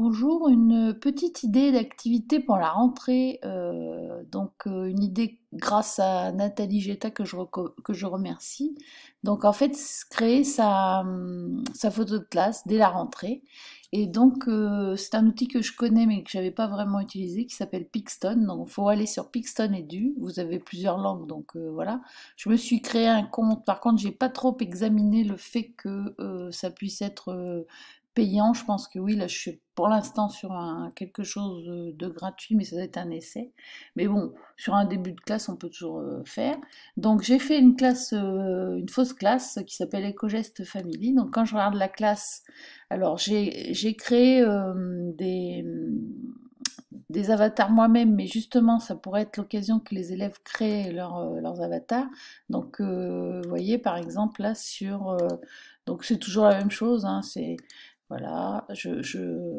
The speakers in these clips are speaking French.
Bonjour, une petite idée d'activité pour la rentrée. Euh, donc euh, une idée grâce à Nathalie Geta que je, que je remercie. Donc en fait, créer sa, hum, sa photo de classe dès la rentrée. Et donc euh, c'est un outil que je connais mais que je n'avais pas vraiment utilisé qui s'appelle Pixton. Donc il faut aller sur Pixton du Vous avez plusieurs langues donc voilà. Je me suis créé un compte. Par contre, n'ai pas trop examiné le fait que ça puisse être payant, je pense que oui, là je suis pour l'instant sur un, quelque chose euh, de gratuit, mais ça doit être un essai. Mais bon, sur un début de classe, on peut toujours euh, faire. Donc j'ai fait une classe, euh, une fausse classe qui s'appelle ecogest Family. Donc quand je regarde la classe, alors j'ai créé des des avatars moi-même, mais justement, ça pourrait être l'occasion que les élèves créent leurs avatars. Donc, vous voyez, par exemple, là, sur... donc, c'est toujours la même chose, hein, c'est voilà, je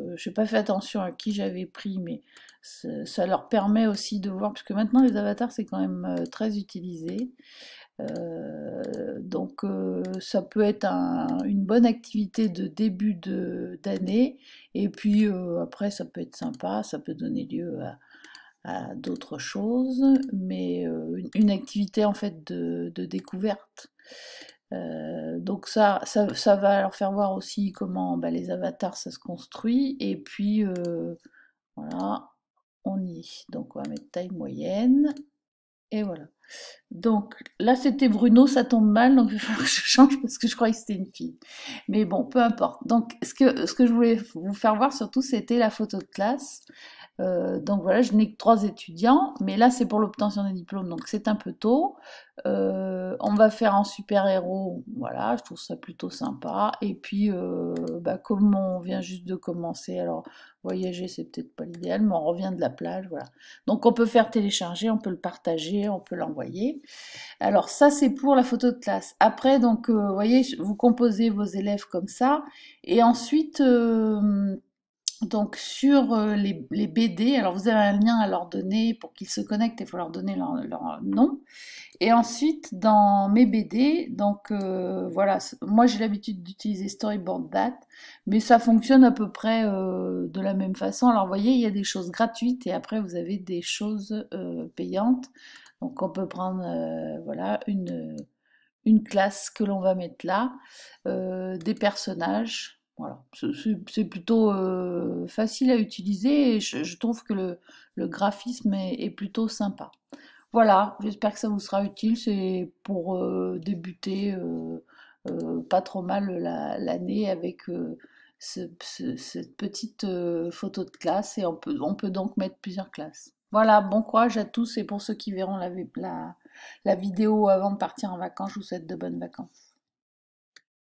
n'ai pas fait attention à qui j'avais pris, mais ça leur permet aussi de voir, puisque maintenant les avatars c'est quand même euh, très utilisé. Euh, donc euh, ça peut être une bonne activité de début d'année, et puis après ça peut être sympa, ça peut donner lieu à, d'autres choses, mais une, activité en fait de, de découverte. Euh, donc ça, ça, va leur faire voir aussi comment bah, les avatars ça se construit. Et puis euh, voilà, on y est. Donc on va mettre taille moyenne. Et voilà. Donc là c'était Bruno, ça tombe mal, donc il va falloir que je change parce que je croyais que c'était une fille. Mais bon, peu importe. Donc ce que, ce que je voulais vous faire voir surtout c'était la photo de classe. Euh, donc voilà, je n'ai que trois étudiants, mais là c'est pour l'obtention des diplômes, donc c'est un peu tôt. Euh, on va faire un super-héros, voilà, je trouve ça plutôt sympa. Et puis, euh, bah, comme on vient juste de commencer, alors voyager c'est peut-être pas l'idéal, mais on revient de la plage, voilà. Donc on peut faire télécharger, on peut le partager, on peut l'envoyer. Alors ça c'est pour la photo de classe. Après, donc, vous voyez, vous composez vos élèves comme ça, et ensuite donc sur euh, les, BD, alors vous avez un lien à leur donner pour qu'ils se connectent, il faut leur donner leur, nom. Et ensuite dans mes BD, donc euh, voilà, moi j'ai l'habitude d'utiliser Storyboard Date, mais ça fonctionne à peu près euh, de la même façon. Alors vous voyez, il y a des choses gratuites et après vous avez des choses payantes. Donc on peut prendre voilà une, une classe que l'on va mettre là, des personnages. Voilà, c'est plutôt euh, facile à utiliser et je, trouve que le, graphisme est, plutôt sympa. Voilà, j'espère que ça vous sera utile. C'est pour euh, débuter euh, pas trop mal l'année avec cette petite photo de classe et on peut, donc mettre plusieurs classes. Voilà, bon courage à tous et pour ceux qui verront la vidéo avant de partir en vacances, je vous souhaite de bonnes vacances.